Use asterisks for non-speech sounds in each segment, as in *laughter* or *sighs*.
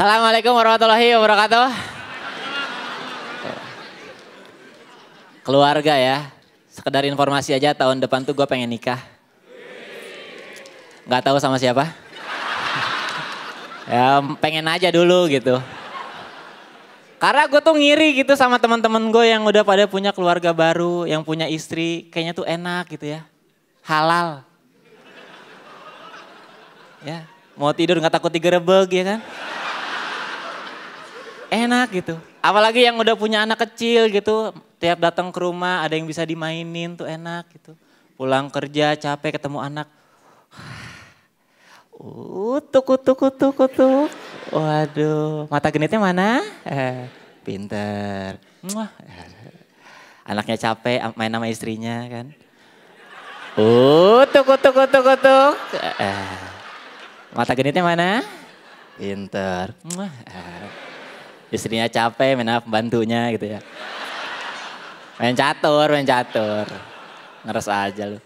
Assalamualaikum warahmatullahi wabarakatuh. Keluarga ya, sekedar informasi aja tahun depan tuh gue pengen nikah. Gak tahu sama siapa. ya pengen aja dulu gitu. Karena gue tuh ngiri gitu sama teman-teman gue yang udah pada punya keluarga baru, yang punya istri, kayaknya tuh enak gitu ya. Halal. Ya, mau tidur nggak takut digerebek ya kan? enak gitu. Apalagi yang udah punya anak kecil gitu, tiap datang ke rumah ada yang bisa dimainin tuh enak gitu. Pulang kerja capek ketemu anak. *sighs* Utuk, utuk, utuk, utuk. Waduh, mata genitnya mana? Eh, pinter. Muah. Anaknya capek main sama istrinya kan. Utuk, utuk, utuk, utuk. Eh, mata genitnya mana? Pinter. Muah. Eh istrinya capek main apa pembantunya gitu ya main catur main catur ngeres aja lu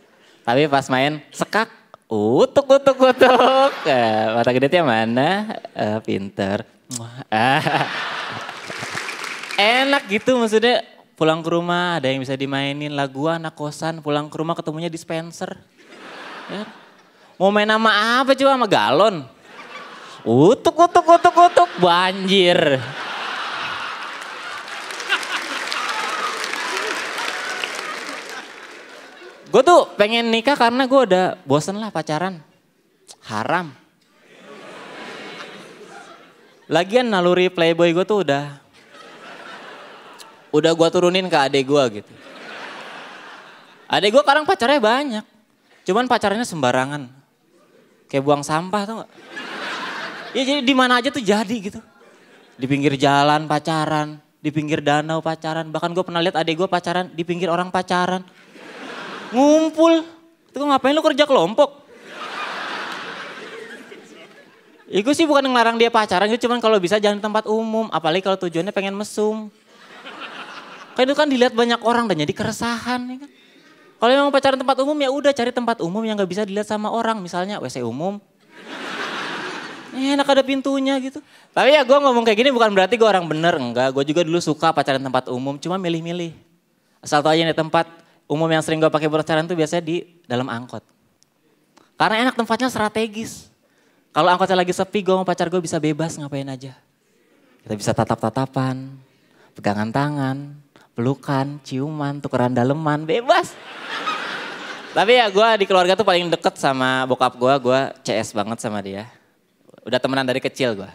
tapi pas main sekak utuk utuk utuk eh, mata tiap mana eh, pinter *laughs* enak gitu maksudnya pulang ke rumah ada yang bisa dimainin lagu anak kosan pulang ke rumah ketemunya dispenser ya. mau main nama apa coba sama galon utuk utuk utuk utuk banjir Gue tuh pengen nikah karena gue udah bosen lah pacaran. Haram. Lagian naluri playboy gue tuh udah... Udah gue turunin ke adek gue gitu. Adek gue sekarang pacarnya banyak. Cuman pacarnya sembarangan. Kayak buang sampah tuh Ya jadi di mana aja tuh jadi gitu. Di pinggir jalan pacaran, di pinggir danau pacaran. Bahkan gue pernah lihat adik gue pacaran di pinggir orang pacaran. Ngumpul. Itu ngapain lu kerja kelompok? Iku sih bukan ngelarang dia pacaran itu cuman kalau bisa jangan di tempat umum, apalagi kalau tujuannya pengen mesum. Kan itu kan dilihat banyak orang dan jadi keresahan ya kan. Kalau memang pacaran tempat umum ya udah cari tempat umum yang nggak bisa dilihat sama orang, misalnya WC umum. Eh, enak ada pintunya gitu. Tapi ya gue ngomong kayak gini bukan berarti gue orang bener, enggak. Gue juga dulu suka pacaran tempat umum, cuma milih-milih. Asal tau aja nih tempat, umum yang sering gue pakai acara tuh biasanya di dalam angkot. Karena enak tempatnya strategis. Kalau angkotnya lagi sepi, gue mau pacar gue bisa bebas ngapain aja. Kita bisa tatap-tatapan, pegangan tangan, pelukan, ciuman, tukeran daleman, bebas. Tapi ya gue di keluarga tuh paling deket sama bokap gue, gue CS banget sama dia. Udah temenan dari kecil gue.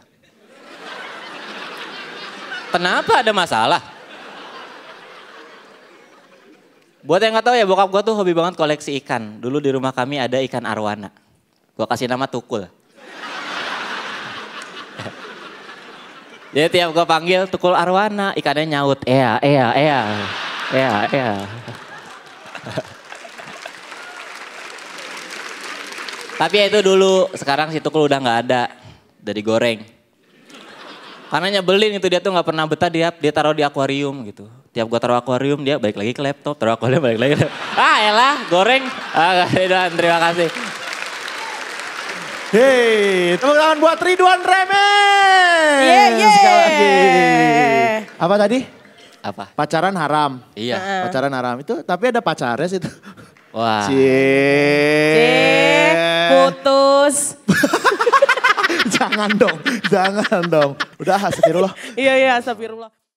Kenapa ada masalah? Buat yang nggak tahu ya bokap gue tuh hobi banget koleksi ikan. Dulu di rumah kami ada ikan arwana. Gue kasih nama Tukul. *laughs* Jadi tiap gue panggil Tukul arwana, ikannya nyaut. Ea, ea, ea. Ea, ea. *laughs* Tapi ya itu dulu, sekarang si Tukul udah nggak ada. Dari goreng. Karena nyebelin itu dia tuh nggak pernah betah dia dia taruh di akuarium gitu tiap gue taruh akuarium dia balik lagi ke laptop, taruh akuarium balik lagi ke laptop. Ah elah goreng. Ah, Ridwan terima kasih. Hei, tepuk tangan buat Ridwan Remes. Yeah, yeah. Sekali lagi. Apa tadi? Apa? Pacaran haram. Iya. -uh. Pacaran haram itu, tapi ada pacarnya sih itu. Wah. Cie. Cie. Putus. *laughs* jangan dong, jangan dong. Udah astagfirullah. iya, iya astagfirullah.